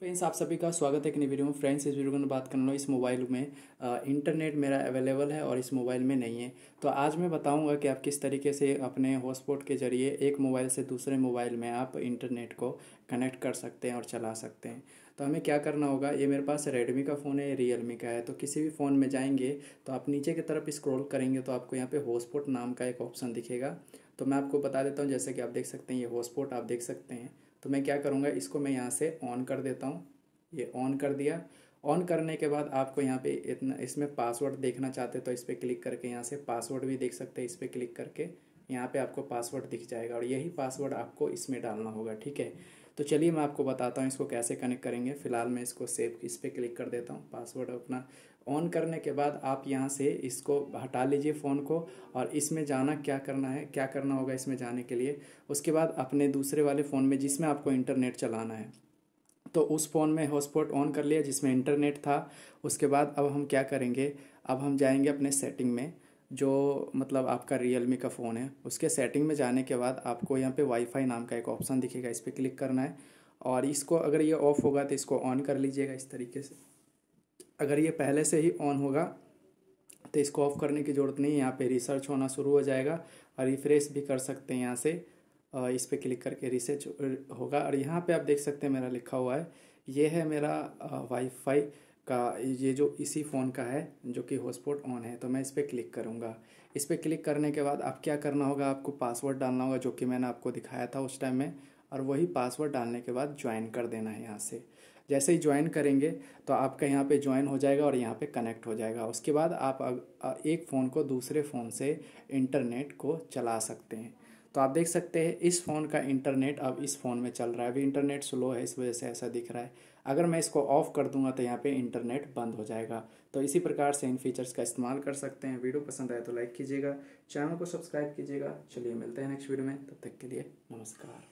friends आप सभी का स्वागत है एक नई वीडियो में फ्रेंड्स इस वीडियो में बात करना लो इस मोबाइल में आ, इंटरनेट मेरा अवेलेबल है और इस मोबाइल में नहीं है तो आज मैं बताऊंगा कि आप किस तरीके से अपने हॉटस्पॉट के जरिए एक मोबाइल से दूसरे मोबाइल में आप इंटरनेट को कनेक्ट कर सकते हैं और चला सकते हैं तो हमें क्या करना होगा ये मेरे पास रेडमी का फ़ोन है रियलमी का है तो किसी भी फ़ोन में जाएंगे तो आप नीचे की तरफ स्क्रॉल करेंगे तो आपको यहाँ पे हॉटस्पॉट नाम का एक ऑप्शन दिखेगा तो मैं आपको बता देता हूँ जैसे कि आप देख सकते हैं ये हॉटस्पॉट आप देख सकते हैं तो मैं क्या करूँगा इसको मैं यहाँ से ऑन कर देता हूँ ये ऑन कर दिया ऑन करने के बाद आपको यहाँ पे इतना इसमें पासवर्ड देखना चाहते तो इस पर क्लिक करके यहाँ से पासवर्ड भी देख सकते हैं इस पर क्लिक करके यहाँ पे आपको पासवर्ड दिख जाएगा और यही पासवर्ड आपको इसमें डालना होगा ठीक है तो चलिए मैं आपको बताता हूँ इसको कैसे कनेक्ट करेंगे फ़िलहाल मैं इसको सेव इस पर क्लिक कर देता हूँ पासवर्ड अपना ऑन करने के बाद आप यहाँ से इसको हटा लीजिए फ़ोन को और इसमें जाना क्या करना है क्या करना होगा इसमें जाने के लिए उसके बाद अपने दूसरे वाले फ़ोन में जिसमें आपको इंटरनेट चलाना है तो उस फ़ोन में हॉटस्पॉट ऑन कर लिया जिसमें इंटरनेट था उसके बाद अब हम क्या करेंगे अब हम जाएंगे अपने सेटिंग में जो मतलब आपका रियल मी का फ़ोन है उसके सेटिंग में जाने के बाद आपको यहाँ पे वाईफाई नाम का एक ऑप्शन दिखेगा इस पर क्लिक करना है और इसको अगर ये ऑफ़ होगा तो इसको ऑन कर लीजिएगा इस तरीके से अगर ये पहले से ही ऑन होगा तो इसको ऑफ़ करने की ज़रूरत नहीं यहाँ पे रिसर्च होना शुरू हो जाएगा और रिफ्रेश भी कर सकते हैं यहाँ से इस पर क्लिक करके रिसर्च होगा और यहाँ पर आप देख सकते हैं मेरा लिखा हुआ है ये है मेरा वाईफाई का ये जो इसी फ़ोन का है जो कि हॉटस्पॉट ऑन है तो मैं इस पर क्लिक करूँगा इस पर क्लिक करने के बाद आप क्या करना होगा आपको पासवर्ड डालना होगा जो कि मैंने आपको दिखाया था उस टाइम में और वही पासवर्ड डालने के बाद ज्वाइन कर देना है यहाँ से जैसे ही ज्वाइन करेंगे तो आपका यहाँ पे ज्वाइन हो जाएगा और यहाँ पे कनेक्ट हो जाएगा उसके बाद आप एक फ़ोन को दूसरे फ़ोन से इंटरनेट को चला सकते हैं तो आप देख सकते हैं इस फ़ोन का इंटरनेट अब इस फ़ोन में चल रहा है अभी इंटरनेट स्लो है इस वजह से ऐसा दिख रहा है अगर मैं इसको ऑफ़ कर दूंगा तो यहाँ पे इंटरनेट बंद हो जाएगा तो इसी प्रकार से इन फीचर्स का इस्तेमाल कर सकते हैं वीडियो पसंद आए तो लाइक कीजिएगा चैनल को सब्सक्राइब कीजिएगा चलिए मिलते हैं नेक्स्ट वीडियो में तब तक के लिए नमस्कार